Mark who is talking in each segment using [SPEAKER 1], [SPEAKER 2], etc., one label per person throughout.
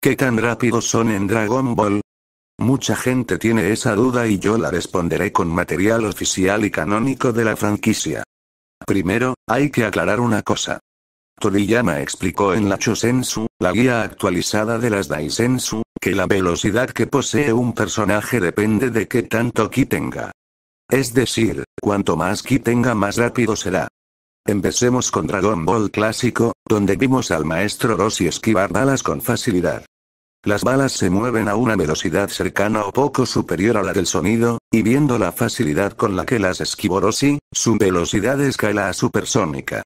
[SPEAKER 1] ¿Qué tan rápidos son en Dragon Ball? Mucha gente tiene esa duda y yo la responderé con material oficial y canónico de la franquicia. Primero, hay que aclarar una cosa. Toriyama explicó en la Chosensu, la guía actualizada de las Daisensu, que la velocidad que posee un personaje depende de qué tanto ki tenga. Es decir, cuanto más ki tenga más rápido será. Empecemos con Dragon Ball clásico, donde vimos al maestro Rossi esquivar balas con facilidad. Las balas se mueven a una velocidad cercana o poco superior a la del sonido, y viendo la facilidad con la que las esquivó Rossi, su velocidad escala a supersónica.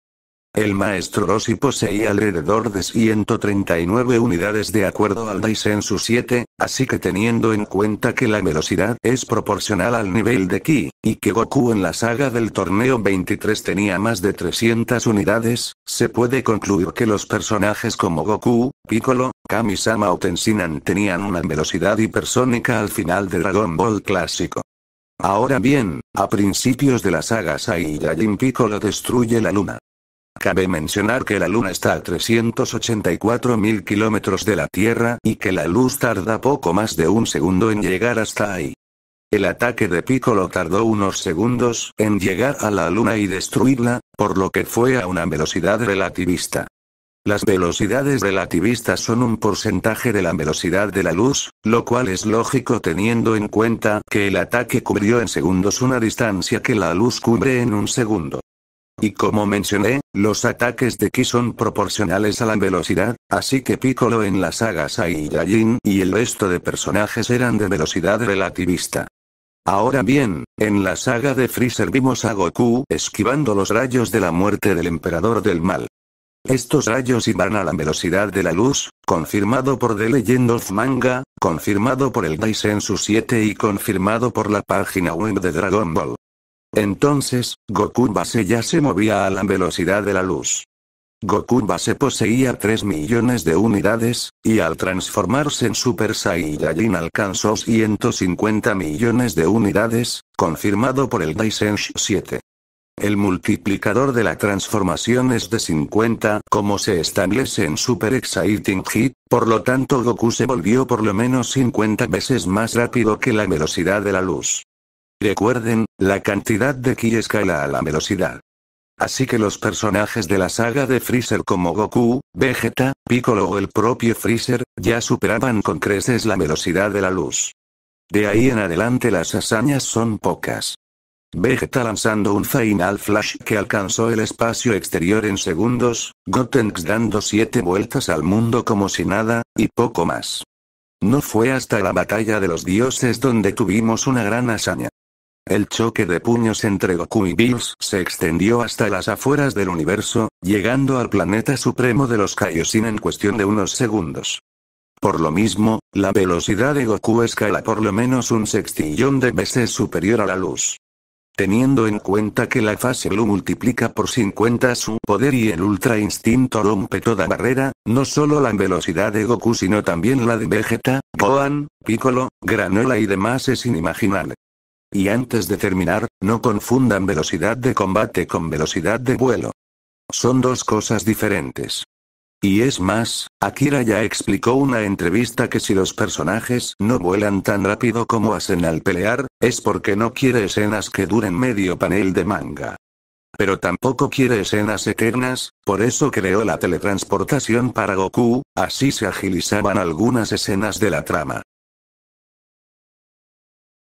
[SPEAKER 1] El maestro Rossi poseía alrededor de 139 unidades de acuerdo al Daisensu 7, así que teniendo en cuenta que la velocidad es proporcional al nivel de Ki, y que Goku en la saga del torneo 23 tenía más de 300 unidades, se puede concluir que los personajes como Goku, Piccolo, Kamisama o Tensinan tenían una velocidad hipersónica al final de Dragon Ball clásico. Ahora bien, a principios de la saga Saiyajin Piccolo destruye la luna. Cabe mencionar que la Luna está a 384.000 kilómetros de la Tierra y que la luz tarda poco más de un segundo en llegar hasta ahí. El ataque de Piccolo tardó unos segundos en llegar a la Luna y destruirla, por lo que fue a una velocidad relativista. Las velocidades relativistas son un porcentaje de la velocidad de la luz, lo cual es lógico teniendo en cuenta que el ataque cubrió en segundos una distancia que la luz cubre en un segundo. Y como mencioné, los ataques de Ki son proporcionales a la velocidad, así que Piccolo en la saga Saiyajin y el resto de personajes eran de velocidad relativista. Ahora bien, en la saga de Freezer vimos a Goku esquivando los rayos de la muerte del emperador del mal. Estos rayos iban a la velocidad de la luz, confirmado por The Legend of Manga, confirmado por el Daisensu 7 y confirmado por la página web de Dragon Ball. Entonces, Goku Base ya se movía a la velocidad de la luz. Goku Base poseía 3 millones de unidades, y al transformarse en Super Saiyajin alcanzó 150 millones de unidades, confirmado por el Daisensh 7. El multiplicador de la transformación es de 50, como se establece en Super Exciting Hit, por lo tanto Goku se volvió por lo menos 50 veces más rápido que la velocidad de la luz. Recuerden, la cantidad de ki escala a la velocidad. Así que los personajes de la saga de Freezer como Goku, Vegeta, Piccolo o el propio Freezer, ya superaban con creces la velocidad de la luz. De ahí en adelante las hazañas son pocas. Vegeta lanzando un Final Flash que alcanzó el espacio exterior en segundos, Gotenks dando siete vueltas al mundo como si nada, y poco más. No fue hasta la batalla de los dioses donde tuvimos una gran hazaña. El choque de puños entre Goku y Bills se extendió hasta las afueras del universo, llegando al planeta supremo de los Kaioshin en cuestión de unos segundos. Por lo mismo, la velocidad de Goku escala por lo menos un sextillón de veces superior a la luz. Teniendo en cuenta que la fase Blue multiplica por 50 su poder y el Ultra Instinto rompe toda barrera, no solo la velocidad de Goku sino también la de Vegeta, Gohan, Piccolo, Granola y demás es inimaginable. Y antes de terminar, no confundan velocidad de combate con velocidad de vuelo. Son dos cosas diferentes. Y es más, Akira ya explicó una entrevista que si los personajes no vuelan tan rápido como hacen al pelear, es porque no quiere escenas que duren medio panel de manga. Pero tampoco quiere escenas eternas, por eso creó la teletransportación para Goku, así se agilizaban algunas escenas de la trama.